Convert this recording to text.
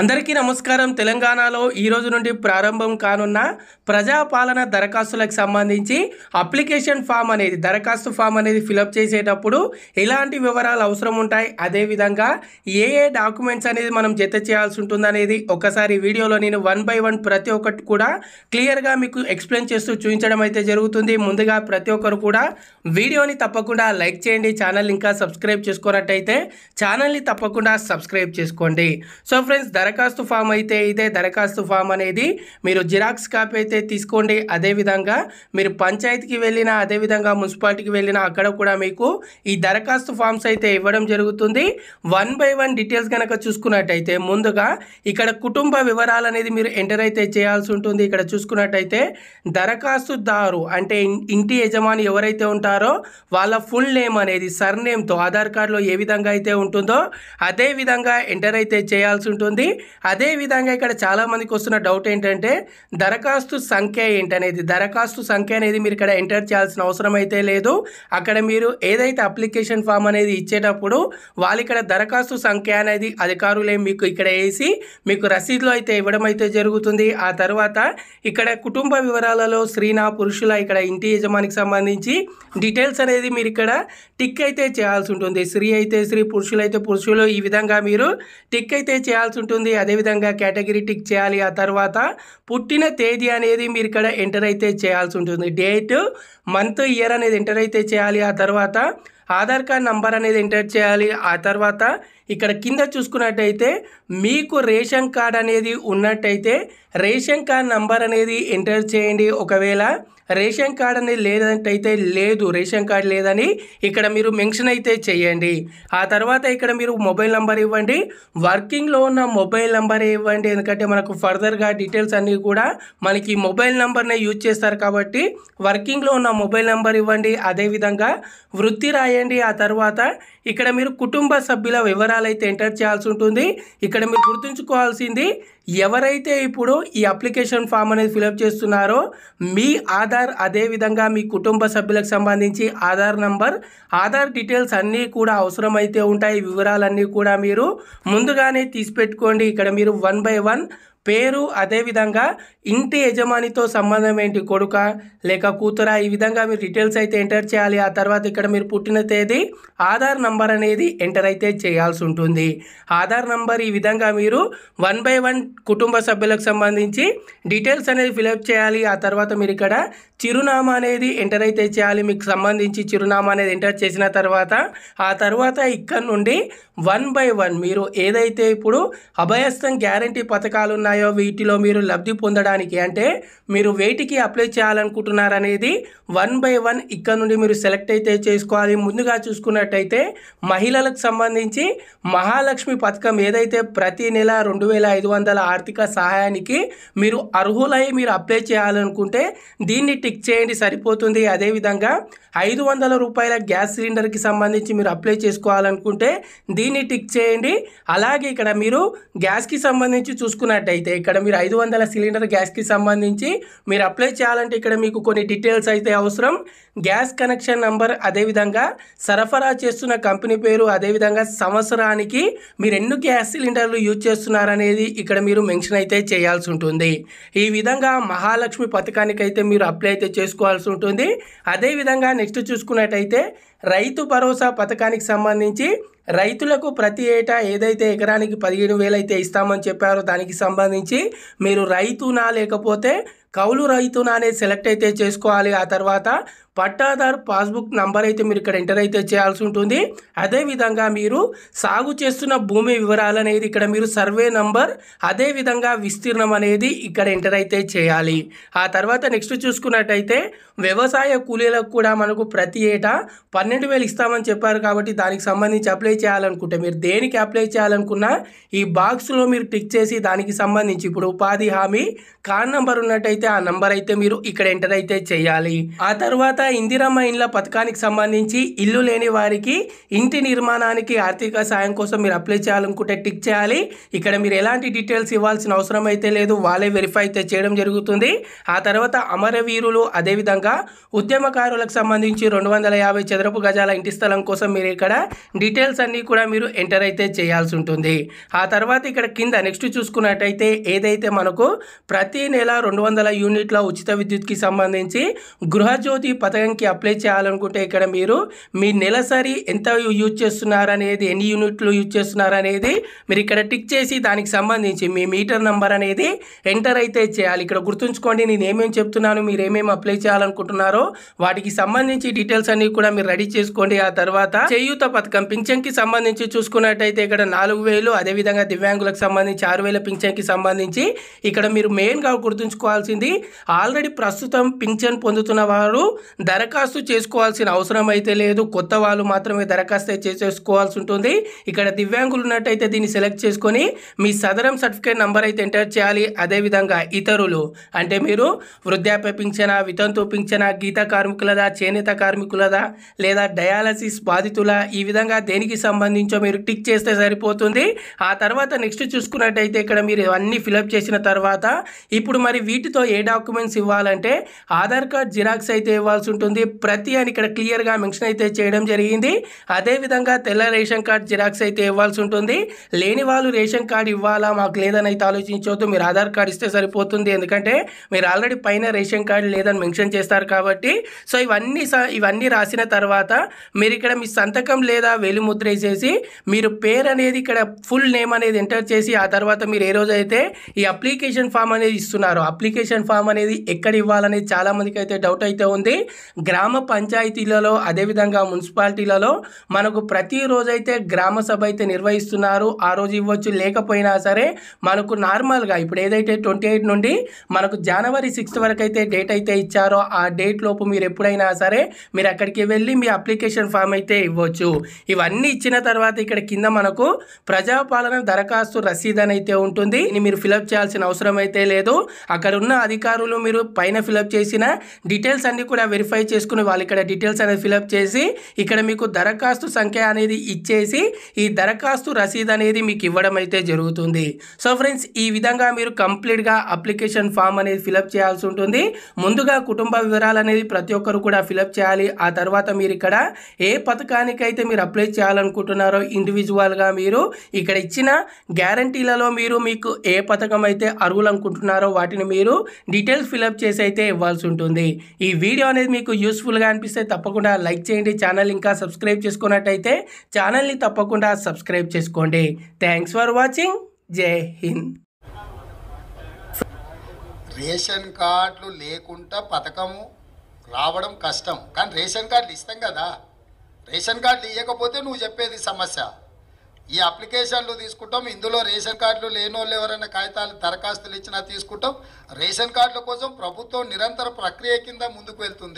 అందరికీ నమస్కారం తెలంగాణలో ఈరోజు నుండి ప్రారంభం కానున్న ప్రజాపాలన దరఖాస్తులకు సంబంధించి అప్లికేషన్ ఫామ్ అనేది దరఖాస్తు ఫామ్ అనేది ఫిలప్ చేసేటప్పుడు ఎలాంటి వివరాలు అవసరం ఉంటాయి అదేవిధంగా ఏ ఏ డాక్యుమెంట్స్ అనేది మనం జత చేయాల్సి ఉంటుందనేది ఒకసారి వీడియోలో నేను వన్ బై వన్ ప్రతి ఒక్కటి కూడా క్లియర్గా మీకు ఎక్స్ప్లెయిన్ చేస్తూ చూపించడం అయితే జరుగుతుంది ముందుగా ప్రతి ఒక్కరు కూడా వీడియోని తప్పకుండా లైక్ చేయండి ఛానల్ ఇంకా సబ్స్క్రైబ్ చేసుకున్నట్టయితే ఛానల్ని తప్పకుండా సబ్స్క్రైబ్ చేసుకోండి సో ఫ్రెండ్స్ దరఖాస్తు ఫామ్ అయితే ఇదే దరఖాస్తు ఫామ్ అనేది మీరు జిరాక్స్ కాపీ అయితే తీసుకోండి అదేవిధంగా మీరు పంచాయతీకి వెళ్ళినా అదేవిధంగా మున్సిపాలిటీకి వెళ్ళినా అక్కడ కూడా మీకు ఈ దరఖాస్తు ఫామ్స్ అయితే ఇవ్వడం జరుగుతుంది వన్ బై వన్ డీటెయిల్స్ కనుక చూసుకున్నట్టయితే ముందుగా ఇక్కడ కుటుంబ వివరాలు అనేది మీరు ఎంటర్ అయితే చేయాల్సి ఉంటుంది ఇక్కడ చూసుకున్నట్టయితే దరఖాస్తుదారు అంటే ఇంటి యజమాని ఎవరైతే ఉంటారో వాళ్ళ ఫుల్ నేమ్ అనేది సర్ నేమ్తో ఆధార్ కార్డులో ఏ విధంగా అయితే ఉంటుందో అదే విధంగా ఎంటర్ అయితే చేయాల్సి ఉంటుంది అదేవిధంగా ఇక్కడ చాలామందికి వస్తున్న డౌట్ ఏంటంటే దరఖాస్తు సంఖ్య ఏంటనేది దరఖాస్తు సంఖ్య అనేది మీరు ఇక్కడ ఎంటర్ చేయాల్సిన అవసరం అయితే లేదు అక్కడ మీరు ఏదైతే అప్లికేషన్ ఫామ్ అనేది ఇచ్చేటప్పుడు వాళ్ళు ఇక్కడ దరఖాస్తు సంఖ్య అనేది అధికారులే మీకు ఇక్కడ వేసి మీకు రసీదులో అయితే ఇవ్వడం అయితే జరుగుతుంది ఆ తర్వాత ఇక్కడ కుటుంబ వివరాలలో స్త్రీనా పురుషుల ఇక్కడ ఇంటి యజమానికి సంబంధించి డీటెయిల్స్ అనేది మీరు ఇక్కడ టిక్ అయితే చేయాల్సి ఉంటుంది స్త్రీ అయితే స్త్రీ పురుషులైతే పురుషులు ఈ విధంగా మీరు టిక్ అయితే చేయాల్సి ఉంటుంది వస్తుంది అదేవిధంగా కేటగిరీ టిక్ చేయాలి ఆ తర్వాత పుట్టిన తేదీ అనేది మీరు ఇక్కడ ఎంటర్ అయితే చేయాల్సి ఉంటుంది డేట్ మంత్ ఇయర్ అనేది ఎంటర్ అయితే చేయాలి ఆ తర్వాత ఆధార్ కార్డ్ నంబర్ అనేది ఎంటర్ చేయాలి ఆ తర్వాత ఇక్కడ కింద చూసుకున్నట్టయితే మీకు రేషన్ కార్డ్ అనేది ఉన్నట్టయితే రేషన్ కార్డ్ నంబర్ అనేది ఎంటర్ చేయండి ఒకవేళ రేషన్ కార్డ్ అనేది లేదంటైతే లేదు రేషన్ కార్డ్ లేదని ఇక్కడ మీరు మెన్షన్ అయితే చేయండి ఆ తర్వాత ఇక్కడ మీరు మొబైల్ నెంబర్ ఇవ్వండి వర్కింగ్లో ఉన్న మొబైల్ నెంబర్ ఇవ్వండి ఎందుకంటే మనకు ఫర్దర్గా డీటెయిల్స్ అన్నీ కూడా మనకి మొబైల్ నెంబర్నే యూజ్ చేస్తారు కాబట్టి వర్కింగ్లో ఉన్న మొబైల్ నెంబర్ ఇవ్వండి అదేవిధంగా వృత్తి రాయండి ఆ తర్వాత ఇక్కడ మీరు కుటుంబ సభ్యుల వివరాలు వివరాలు అయితే ఎంటర్ చేయాల్సి ఉంటుంది ఇక్కడ మీరు గుర్తుంచుకోవాల్సింది ఎవరైతే ఇప్పుడు ఈ అప్లికేషన్ ఫామ్ అనేది ఫిలప్ చేస్తున్నారో మీ ఆధార్ అదేవిధంగా మీ కుటుంబ సభ్యులకు సంబంధించి ఆధార్ నంబర్ ఆధార్ డీటెయిల్స్ అన్నీ కూడా అవసరమైతే ఉంటాయి వివరాలన్నీ కూడా మీరు ముందుగానే తీసిపెట్టుకోండి ఇక్కడ మీరు వన్ బై వన్ పేరు అదేవిధంగా ఇంటి యజమానితో సంబంధం ఏంటి కొడుక లేక కూతురా ఈ విధంగా మీరు డీటెయిల్స్ అయితే ఎంటర్ చేయాలి ఆ తర్వాత ఇక్కడ మీరు పుట్టిన తేదీ ఆధార్ నంబర్ అనేది ఎంటర్ అయితే చేయాల్సి ఉంటుంది ఆధార్ నంబర్ ఈ విధంగా మీరు వన్ బై వన్ కుటుంబ సభ్యులకు సంబంధించి డీటెయిల్స్ అనేది ఫిలప్ చేయాలి ఆ తర్వాత మీరు ఇక్కడ చిరునామా అనేది ఎంటర్ అయితే చేయాలి మీకు సంబంధించి చిరునామా అనేది ఎంటర్ చేసిన తర్వాత ఆ తర్వాత ఇక్కడ నుండి వన్ బై వన్ మీరు ఏదైతే ఇప్పుడు అభయస్థం గ్యారంటీ పథకాలు ఉన్నాయి ఉన్నాయో వీటిలో మీరు లబ్ధి పొందడానికి అంటే మీరు వెయిట్కి అప్లై చేయాలనుకుంటున్నారనేది వన్ బై వన్ ఇక్కడ నుండి మీరు సెలెక్ట్ అయితే చేసుకోవాలి ముందుగా చూసుకున్నట్టయితే మహిళలకు సంబంధించి మహాలక్ష్మి పథకం ఏదైతే ప్రతి నెల రెండు వేల ఐదు వందల ఆర్థిక సహాయానికి మీరు అర్హులై మీరు అప్లై చేయాలనుకుంటే దీన్ని టిక్ చేయండి సరిపోతుంది అదేవిధంగా ఐదు వందల రూపాయల గ్యాస్ సిలిండర్కి సంబంధించి మీరు అప్లై చేసుకోవాలనుకుంటే దీన్ని టిక్ చేయండి అలాగే ఇక్కడ మీరు గ్యాస్కి సంబంధించి చూసుకున్నట్టయితే అయితే ఇక్కడ మీరు ఐదు వందల సిలిండర్ గ్యాస్కి సంబంధించి మీరు అప్లై చేయాలంటే ఇక్కడ మీకు కొన్ని డీటెయిల్స్ అయితే అవసరం గ్యాస్ కనెక్షన్ నంబర్ అదేవిధంగా సరఫరా చేస్తున్న కంపెనీ పేరు అదేవిధంగా సంవత్సరానికి మీరు ఎన్ని గ్యాస్ సిలిండర్లు యూజ్ చేస్తున్నారనేది ఇక్కడ మీరు మెన్షన్ అయితే చేయాల్సి ఉంటుంది ఈ విధంగా మహాలక్ష్మి పథకానికి అయితే మీరు అప్లై అయితే చేసుకోవాల్సి ఉంటుంది అదేవిధంగా నెక్స్ట్ చూసుకున్నట్టయితే రైతు భరోసా పథకానికి సంబంధించి రైతులకు ప్రతి ఏటా ఏదైతే ఎకరానికి పదిహేను వేలు అయితే ఇస్తామని చెప్పారో దానికి సంబంధించి మీరు రైతునా లేకపోతే కౌలు రైతున అనేది సెలెక్ట్ అయితే చేసుకోవాలి ఆ తర్వాత పట్టాదారు పాస్బుక్ నంబర్ అయితే మీరు ఇక్కడ ఎంటర్ అయితే చేయాల్సి ఉంటుంది అదేవిధంగా మీరు సాగు చేస్తున్న భూమి వివరాలు అనేది ఇక్కడ మీరు సర్వే నంబర్ అదేవిధంగా విస్తీర్ణం అనేది ఇక్కడ ఎంటర్ అయితే చేయాలి ఆ తర్వాత నెక్స్ట్ చూసుకున్నట్టయితే వ్యవసాయ కూలీలకు కూడా మనకు ప్రతి ఏటా పన్నెండు వేలు ఇస్తామని చెప్పారు కాబట్టి దానికి సంబంధించి అప్లై చేయాలనుకుంటే మీరు దేనికి అప్లై చేయాలనుకున్నా ఈ బాక్స్లో మీరు టిక్ చేసి దానికి సంబంధించి ఇప్పుడు ఉపాధి హామీ కార్ నెంబర్ ఉన్నట్టయితే అయితే ఆ నంబర్ అయితే మీరు ఇక్కడ ఎంటర్ అయితే చేయాలి ఆ తర్వాత ఇందిరమ్మ ఇండ్ల పథకానికి సంబంధించి ఇల్లు లేని వారికి ఇంటి నిర్మాణానికి ఆర్థిక సాయం కోసం మీరు అప్లై చేయాలనుకుంటే టిక్ చేయాలి ఇక్కడ మీరు ఎలాంటి డీటెయిల్స్ ఇవ్వాల్సిన అవసరం అయితే లేదు వాళ్ళే వెరిఫై అయితే చేయడం జరుగుతుంది ఆ తర్వాత అమరవీరులు అదేవిధంగా ఉద్యమకారులకు సంబంధించి రెండు వందల యాభై చదరపు గజాల ఇంటి స్థలం కోసం మీరు ఇక్కడ డీటెయిల్స్ అన్ని కూడా మీరు ఎంటర్ అయితే చేయాల్సి ఉంటుంది ఆ తర్వాత ఇక్కడ కింద నెక్స్ట్ చూసుకున్నట్టయితే ఏదైతే మనకు ప్రతి నెల రెండు వందల వందల యూనిట్ల ఉచిత విద్యుత్కి సంబంధించి గృహజ్యోతి పథకంకి అప్లై చేయాలనుకుంటే ఇక్కడ మీరు మీ నెలసరి ఎంత యూజ్ చేస్తున్నారనేది ఎన్ని యూనిట్లు యూజ్ చేస్తున్నారనేది మీరు ఇక్కడ టిక్ చేసి దానికి సంబంధించి మీ మీటర్ నంబర్ అనేది ఎంటర్ అయితే చేయాలి ఇక్కడ గుర్తుంచుకోండి నేను ఏమేమి చెప్తున్నాను మీరు ఏమేమి అప్లై చేయాలనుకుంటున్నారో వాటికి సంబంధించి డీటెయిల్స్ అన్ని కూడా మీరు రెడీ చేసుకోండి ఆ తర్వాత చేయూత పథకం పింఛన్కి సంబంధించి చూసుకున్నట్టయితే ఇక్కడ నాలుగు వేలు అదేవిధంగా దివ్యాంగులకు సంబంధించి ఆరు వేల పింఛన్కి సంబంధించి ఇక్కడ మీరు మెయిన్గా గుర్తుంచుకోవాల్సింది జరిగింది ఆల్రెడీ ప్రస్తుతం పింఛన్ పొందుతున్న వారు దరఖాస్తు చేసుకోవాల్సిన అవసరం అయితే లేదు కొత్త వాళ్ళు మాత్రమే దరఖాస్తు చేసేసుకోవాల్సి ఉంటుంది ఇక్కడ దివ్యాంగులు ఉన్నట్టయితే దీన్ని సెలెక్ట్ చేసుకొని మీ సదరం సర్టిఫికేట్ నంబర్ అయితే ఎంటర్ చేయాలి అదేవిధంగా ఇతరులు అంటే మీరు వృద్ధాప్య పింఛనా వితంతు పింఛనా గీత కార్మికులదా చేనేత కార్మికులదా లేదా డయాలసిస్ బాధితుల ఈ విధంగా దేనికి సంబంధించో మీరు టిక్ చేస్తే సరిపోతుంది ఆ తర్వాత నెక్స్ట్ చూసుకున్నట్టయితే ఇక్కడ మీరు అన్ని ఫిలప్ చేసిన తర్వాత ఇప్పుడు మరి వీటితో ఏ డాక్యుమెంట్స్ ఇవ్వాలంటే ఆధార్ కార్డ్ జిరాక్స్ అయితే ఇవ్వాల్సి ఉంటుంది ప్రతి అని ఇక్కడ క్లియర్గా మెన్షన్ అయితే చేయడం జరిగింది అదేవిధంగా తెల్ల రేషన్ కార్డ్ జిరాక్స్ అయితే ఇవ్వాల్సి ఉంటుంది లేని వాళ్ళు రేషన్ కార్డు ఇవ్వాలా మాకు లేదని అయితే ఆలోచించవద్దు మీరు ఆధార్ కార్డ్ ఇస్తే సరిపోతుంది ఎందుకంటే మీరు ఆల్రెడీ పైన రేషన్ కార్డు లేదని మెన్షన్ చేస్తారు కాబట్టి సో ఇవన్నీ ఇవన్నీ రాసిన తర్వాత మీరు ఇక్కడ మీ సంతకం లేదా ముద్ర వేసేసి మీరు పేరు అనేది ఇక్కడ ఫుల్ నేమ్ అనేది ఎంటర్ చేసి ఆ తర్వాత మీరు ఏ రోజైతే ఈ అప్లికేషన్ ఫామ్ అనేది ఇస్తున్నారు అప్లికేషన్ అప్లికేషన్ ఫామ్ అనేది ఎక్కడ ఇవ్వాలని చాలామందికి అయితే డౌట్ అయితే ఉంది గ్రామ పంచాయతీలలో అదేవిధంగా మున్సిపాలిటీలలో మనకు ప్రతిరోజు అయితే గ్రామ సభ అయితే నిర్వహిస్తున్నారు ఆ రోజు ఇవ్వచ్చు లేకపోయినా సరే మనకు నార్మల్గా ఇప్పుడు ఏదైతే ట్వంటీ ఎయిట్ నుండి మనకు జనవరి సిక్స్త్ వరకు అయితే డేట్ అయితే ఇచ్చారో ఆ డేట్ లోపు మీరు ఎప్పుడైనా సరే మీరు అక్కడికి వెళ్ళి మీ అప్లికేషన్ ఫామ్ అయితే ఇవ్వచ్చు ఇవన్నీ ఇచ్చిన తర్వాత ఇక్కడ కింద మనకు ప్రజాపాలన దరఖాస్తు రసీదు అని అయితే ఉంటుంది మీరు ఫిలప్ చేయాల్సిన అవసరం అయితే లేదు అక్కడ ఉన్న అధికారులు మీరు పైన ఫిలప్ చేసిన డీటెయిల్స్ అన్నీ కూడా వెరిఫై చేసుకుని వాళ్ళు ఇక్కడ డీటెయిల్స్ అనేది ఫిలప్ చేసి ఇక్కడ మీకు దరఖాస్తు సంఖ్య అనేది ఇచ్చేసి ఈ దరఖాస్తు రసీదు అనేది మీకు ఇవ్వడం అయితే జరుగుతుంది సో ఫ్రెండ్స్ ఈ విధంగా మీరు కంప్లీట్గా అప్లికేషన్ ఫామ్ అనేది ఫిలప్ చేయాల్సి ఉంటుంది ముందుగా కుటుంబ వివరాలు అనేది ప్రతి ఒక్కరు కూడా ఫిలప్ చేయాలి ఆ తర్వాత మీరు ఇక్కడ ఏ పథకానికైతే మీరు అప్లై చేయాలనుకుంటున్నారో ఇండివిజువల్గా మీరు ఇక్కడ ఇచ్చిన గ్యారంటీలలో మీరు మీకు ఏ పథకం అయితే అర్హులు అనుకుంటున్నారో వాటిని మీరు డీటెయిల్స్ ఫిలప్ చేసి అయితే ఇవ్వాల్సి ఉంటుంది ఈ వీడియో అనేది మీకు యూస్ఫుల్గా అనిపిస్తే తప్పకుండా లైక్ చేయండి ఛానల్ ఇంకా సబ్స్క్రైబ్ చేసుకున్నట్టయితే ఛానల్ని తప్పకుండా సబ్స్క్రైబ్ చేసుకోండి థ్యాంక్స్ ఫర్ వాచింగ్ జై హింద్ రేషన్ కార్డులు లేకుండా పథకము రావడం కష్టం కానీ రేషన్ కార్డులు ఇస్తాం కదా రేషన్ కార్డులు ఇవ్వకపోతే నువ్వు చెప్పేది సమస్య ఈ అప్లికేషన్లు తీసుకుంటాం ఇందులో రేషన్ కార్డులు లేని వాళ్ళు ఎవరైనా కాగితాలు దరఖాస్తులు ఇచ్చినా తీసుకుంటాం రేషన్ కార్డుల కోసం ప్రభుత్వం నిరంతర ప్రక్రియ కింద ముందుకు వెళ్తుంది